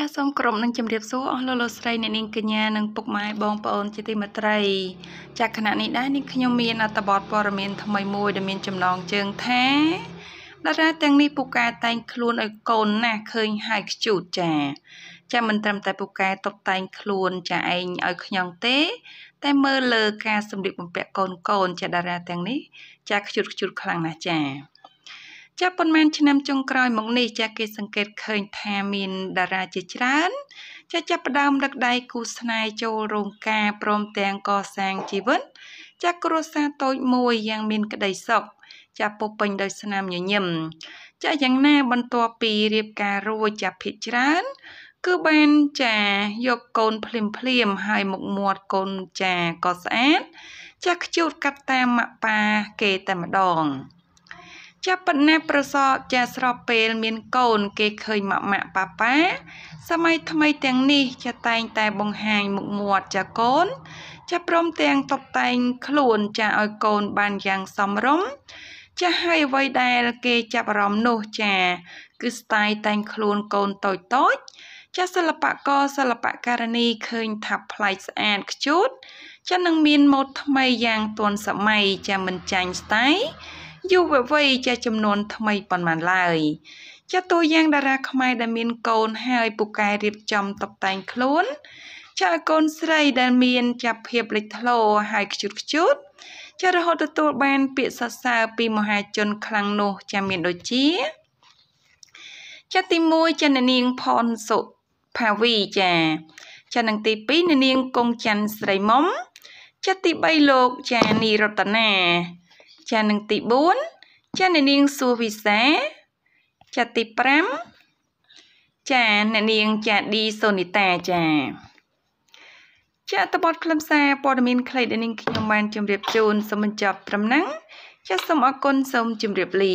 ចាសសូមក្រុមនឹងជម្រាបសួរអស់លោកលោកស្រីអ្នកនាងកញ្ញានិងពុកម៉ែបងប្អូនជាទីមេត្រី ចាសគណៈនេះដែរនេះខ្ញុំមានអត្ថបទព័ត៌មានថ្មីមួយដែលមានចំណងជើងថាតារាទាំងនេះពូកែតែងខ្លួនឲ្យកូនណាស់ឃើញហើយខ្ជូតចាចាមិនត្រឹមតែពូកែតុបតែងខ្លួនចាឯងឲ្យខ្ញងទេ តែមើលលើការសម្លៀកបំពាក់កូនកូន ចា តារាទាំងនេះចាខ្ជូតខ្ជូតខ្លាំងណាស់ចាចាប៉ុន្មានឆ្នាំចុងក្រោយមកនេះចាគេសង្កេតឃើញថាមានតារាជាច្រើន ចាចាប់ផ្ដើមដឹកដៃគូស្នេហ៍ចូលរោងការព្រមទាំងកសាងជីវិតចាគ្រួសារតូចមួយយ៉ាងមានក្តីសុខចាពុពេញដោយស្នាមញញឹមចាយ៉ាងណាបន្ទាប់ពីរៀបការរួចចាភិកច្រើន គឺបានចាយកកូនភ្លាមភ្លាមហើយមុខមាត់កូនចាក៏ស្អាតចាខ្ជូតកាត់តាមម៉ាក់ប៉ាគេតែម្ដងចាប់ប៉ុណ្ណាប្រសពចាស្របពេល មានកូន គេឃើញម៉ាក់ម៉ាក់ប៉ាប៉ាសម័យថ្មីទាំងនេះចាតែងតែបង្ហាញមុខមាត់ចាកូនចាព្រមទាំងតុបតែងខ្លួនចាឲ្យកូនបានយ៉ាងសមរម្យចាហើយអ្វីដែលគេចាប់អារម្មណ៍នោះចា គឺស្ទាយតែងខ្លួនកូនតូចតូច ចាសិល្បករសិល្បករនីឃើញថាប្លែកស្អាតខ្ជូតចានឹងមានម៉ូដថ្មីយ៉ាងទាន់សម័យចាមិនចាញ់ស្ទាយយុវវ័យចាស់ចំនួន ថ្មីប៉ុន្មានឡើយចាតួយ៉ាងតារាខ្មែរដែលមានកូនហើយពូកែរៀបចំតុបតែងខ្លួនចាកូនស្រីដែលមានចាប់ភាពលេចធ្លោហើយខ្ជុតខ្ជុតចារហូតទទួលបាន ពាក្យសរសើរពីមហាជនខ្លាំងនោះ ចាមានដូចជាចាទី1ចានាងផនសុផាវីចាចានឹងទី2នាងកុងច័ន្ទស្រីមុំចាទី3លោកចានីរតនាចានឹងទី4ចាអ្នកនាងសួរវិសា ចាទី5ចាអ្នកនាងចាឌីសូនីតាចាចាតបតខ្លឹមសារព័ត៌មានខ្លីដែលនាងខ្ញុំបានជម្រាបជូនសូមបញ្ចប់ត្រឹមហ្នឹងចាសសូមអរគុណសូមជម្រាបលា